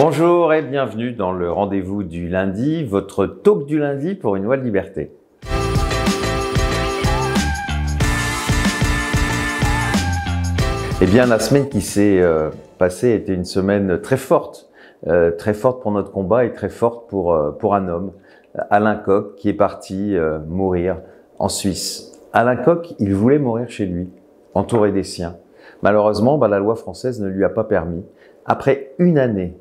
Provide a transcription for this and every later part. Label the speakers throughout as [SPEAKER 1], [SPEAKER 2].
[SPEAKER 1] Bonjour et bienvenue dans le rendez-vous du lundi, votre talk du lundi pour une loi de liberté. Eh bien, la semaine qui s'est euh, passée était une semaine très forte, euh, très forte pour notre combat et très forte pour, euh, pour un homme, Alain Coq, qui est parti mourir en Suisse. Alain Coq, il voulait mourir chez lui, entouré des siens. Malheureusement, bah, la loi française ne lui a pas permis. Après une année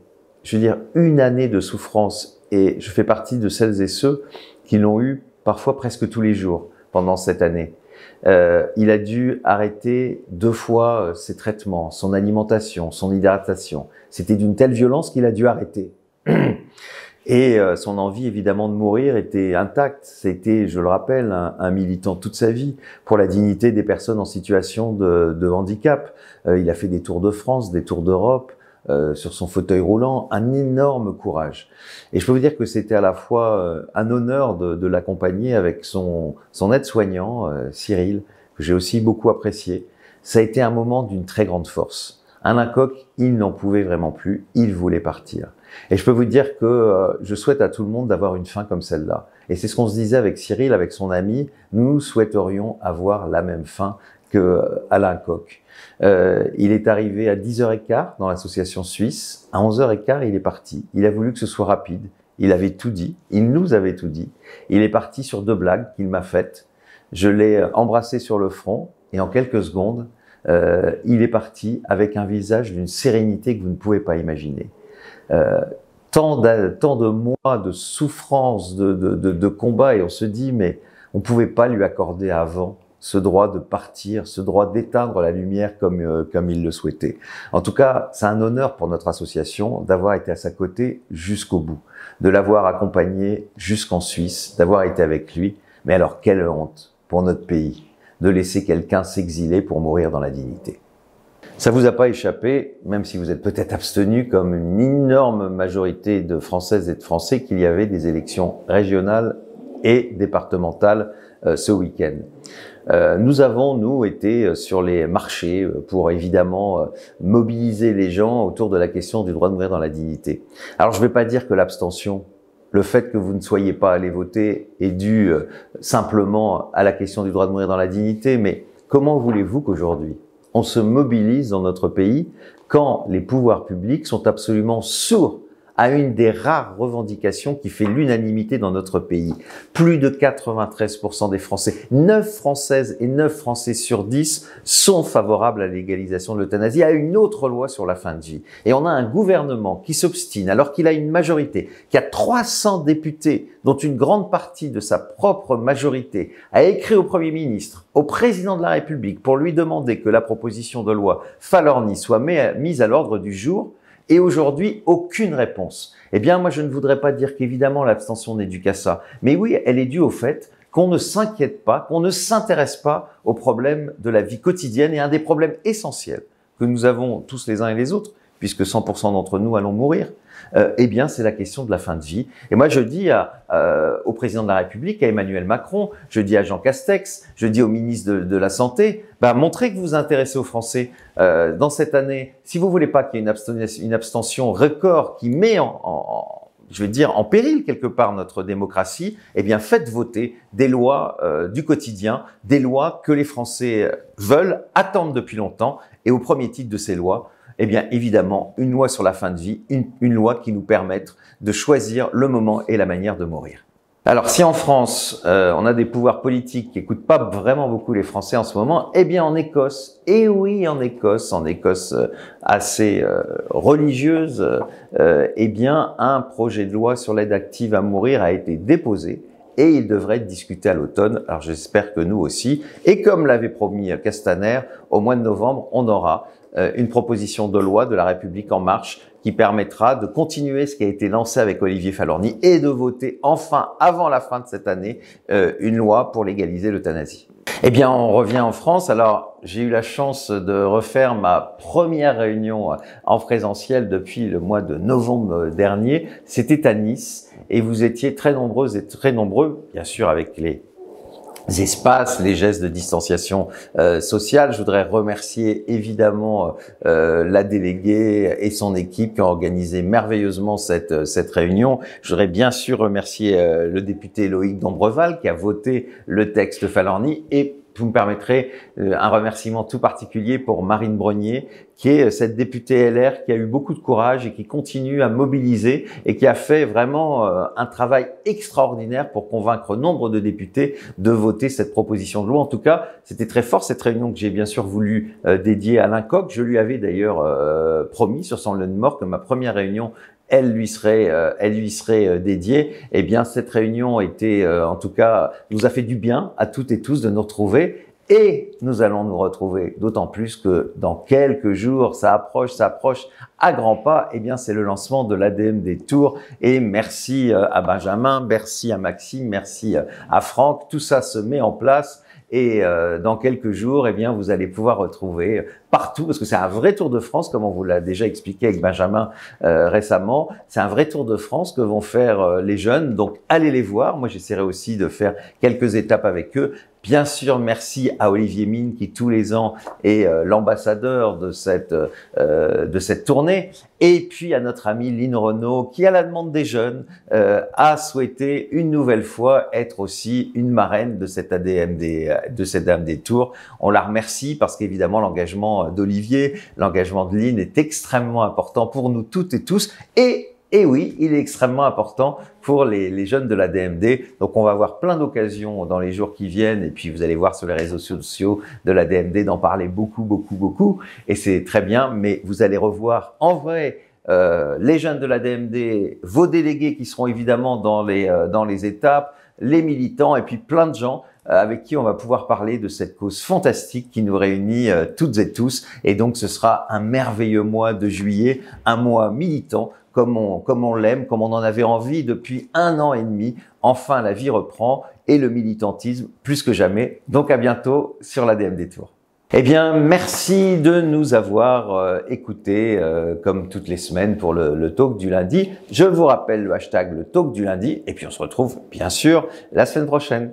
[SPEAKER 1] je veux dire, une année de souffrance. Et je fais partie de celles et ceux qui l'ont eu parfois presque tous les jours pendant cette année. Euh, il a dû arrêter deux fois euh, ses traitements, son alimentation, son hydratation. C'était d'une telle violence qu'il a dû arrêter. Et euh, son envie, évidemment, de mourir était intacte. C'était, je le rappelle, un, militant toute sa vie pour la dignité des personnes en situation de, handicap. il a fait des tours de France, des tours d'Europe. Euh, sur son fauteuil roulant, un énorme courage. Et je peux vous dire que c'était à la fois euh, un honneur de, l'accompagner avec son, son aide-soignant, euh, Cyril, que j'ai aussi beaucoup apprécié. Ça a été un moment d'une très grande force. Un Coq, il n'en pouvait vraiment plus, il voulait partir. Et je peux vous dire que je souhaite à tout le monde d'avoir une fin comme celle-là. Et c'est ce qu'on se disait avec Cyril, avec son ami, nous souhaiterions avoir la même fin que Alain Coq. Euh, il est arrivé à 10h15 dans l'association suisse. À 11h15, il est parti. Il a voulu que ce soit rapide. Il avait tout dit. Il nous avait tout dit. Il est parti sur deux blagues qu'il m'a faites. Je l'ai embrassé sur le front et en quelques secondes, euh, il est parti avec un visage d'une sérénité que vous ne pouvez pas imaginer. Euh, tant, de, mois de souffrance, de, de combat, et on se dit, mais on ne pouvait pas lui accorder avant ce droit de partir, ce droit d'éteindre la lumière euh, comme, il le souhaitait. En tout cas, c'est un honneur pour notre association d'avoir été à sa côté jusqu'au bout, de l'avoir accompagné jusqu'en Suisse, d'avoir été avec lui. Mais alors, quelle honte pour notre pays de laisser quelqu'un s'exiler pour mourir dans la dignité. Ça ne vous a pas échappé, même si vous êtes peut-être abstenu comme une énorme majorité de Françaises et de Français, qu'il y avait des élections régionales et départementales euh, ce week-end. Euh, nous avons, nous, été euh, sur les marchés pour évidemment mobiliser les gens autour de la question du droit de mourir dans la dignité. Alors je ne vais pas dire que l'abstention le fait que vous ne soyez pas allé voter est dû simplement à la question du droit de mourir dans la dignité, mais comment voulez-vous qu'aujourd'hui on se mobilise dans notre pays quand les pouvoirs publics sont absolument sourds à une des rares revendications qui fait l'unanimité dans notre pays. Plus de 93% des Français, 9 Françaises et 9 Français sur 10 sont favorables à l'égalisation de l'euthanasie, à une autre loi sur la fin de vie. Et on a un gouvernement qui s'obstine alors qu'il a une majorité, qui a 300 députés, dont une grande partie de sa propre majorité, a écrit au Premier ministre, au Président de la République, pour lui demander que la proposition de loi Falorni soit mise à l'ordre du jour et aujourd'hui aucune réponse. Eh bien, moi, je ne voudrais pas dire qu'évidemment l'abstention n'est due qu'à ça, mais oui, elle est due au fait qu'on ne s'inquiète pas, qu'on ne s'intéresse pas aux problèmes de la vie quotidienne et un des problèmes essentiels que nous avons tous les uns et les autres, puisque 100% d'entre nous allons mourir, euh, eh bien, c'est la question de la fin de vie. Et moi, je dis euh, au président de la République, à Emmanuel Macron, je dis à Jean Castex, je dis au ministre de, la Santé, bah, montrez que vous vous intéressez aux Français euh, dans cette année. Si vous voulez pas qu'il y ait une abstention, record qui met en, je vais dire, en péril quelque part notre démocratie, eh bien faites voter des lois du quotidien, des lois que les Français veulent, attendent depuis longtemps, et au premier titre de ces lois, eh bien évidemment, une loi sur la fin de vie, une, loi qui nous permette de choisir le moment et la manière de mourir. Alors si en France, euh, on a des pouvoirs politiques qui n'écoutent pas vraiment beaucoup les Français en ce moment, eh bien en Écosse, et eh oui en Écosse, en Écosse euh, assez euh, religieuse, eh bien un projet de loi sur l'aide active à mourir a été déposé et il devrait être discuté à l'automne. Alors j'espère que nous aussi. Et comme l'avait promis Castaner, au mois de novembre, on aura euh, une proposition de loi de la République en marche qui permettra de continuer ce qui a été lancé avec Olivier Falorni et de voter enfin, avant la fin de cette année, euh, une loi pour légaliser l'euthanasie. Eh bien, on revient en France. Alors, j'ai eu la chance de refaire ma première réunion euh, en présentiel depuis le mois de novembre dernier. C'était à Nice et vous étiez très nombreuses et très nombreux, bien sûr, avec les espaces, les gestes de distanciation euh, sociale. Je voudrais remercier évidemment euh, euh, la déléguée et son équipe qui ont organisé merveilleusement cette, cette réunion. Je voudrais bien sûr remercier le député Loïc Dombreval qui a voté le texte Falorni et vous me permettrez un remerciement tout particulier pour Marine Brognier qui est euh, cette députée LR qui a eu beaucoup de courage et qui continue à mobiliser et qui a fait vraiment euh, un travail extraordinaire pour convaincre nombre de députés de voter cette proposition de loi. En tout cas, c'était très fort cette réunion que j'ai bien sûr voulu euh, dédier à Alain Je lui avais d'ailleurs promis sur son de mort que ma première réunion elle lui serait, elle lui serait dédiée. Eh bien, cette réunion était, en tout cas, nous a fait du bien à toutes et tous de nous retrouver. Et nous allons nous retrouver, d'autant plus que dans quelques jours, ça approche, ça approche à grands pas. Eh bien, c'est le lancement de l'ADM des Tours. Et merci euh, à Benjamin, merci à Maxime, merci euh, à Franck. Tout ça se met en place. Et euh, dans quelques jours, eh bien, vous allez pouvoir retrouver partout, parce que c'est un vrai Tour de France, comme on vous l'a déjà expliqué avec Benjamin récemment. C'est un vrai Tour de France que vont faire les jeunes. Donc, allez les voir. Moi, j'essaierai aussi de faire quelques étapes avec eux. Bien sûr, merci à Olivier Mine qui tous les ans est euh, l'ambassadeur de cette euh, euh, de cette tournée. Et puis à notre amie Lynn Renault qui, à la demande des jeunes, a souhaité une nouvelle fois être aussi une marraine de cette ADM des de cette dames des Tours. On la remercie parce qu'évidemment l'engagement d'Olivier, l'engagement de Lynn est extrêmement important pour nous toutes et tous. Et et oui, il est extrêmement important pour les, jeunes de la DMD. Donc on va avoir plein d'occasions dans les jours qui viennent et puis vous allez voir sur les réseaux sociaux de la DMD d'en parler beaucoup, beaucoup, beaucoup. Et c'est très bien, mais vous allez revoir en vrai euh, les jeunes de la DMD, vos délégués qui seront évidemment dans les, euh, dans les étapes, les militants et puis plein de gens euh, avec qui on va pouvoir parler de cette cause fantastique qui nous réunit toutes et tous. Et donc ce sera un merveilleux mois de juillet, un mois militant comme on, l'aime, comme on en avait envie depuis un an et demi. Enfin, la vie reprend et le militantisme plus que jamais. Donc à bientôt sur l'ADM des Tours. Eh bien, merci de nous avoir euh, écoutés euh, comme toutes les semaines pour le, talk du lundi. Je vous rappelle le hashtag le talk du lundi et puis on se retrouve bien sûr la semaine prochaine.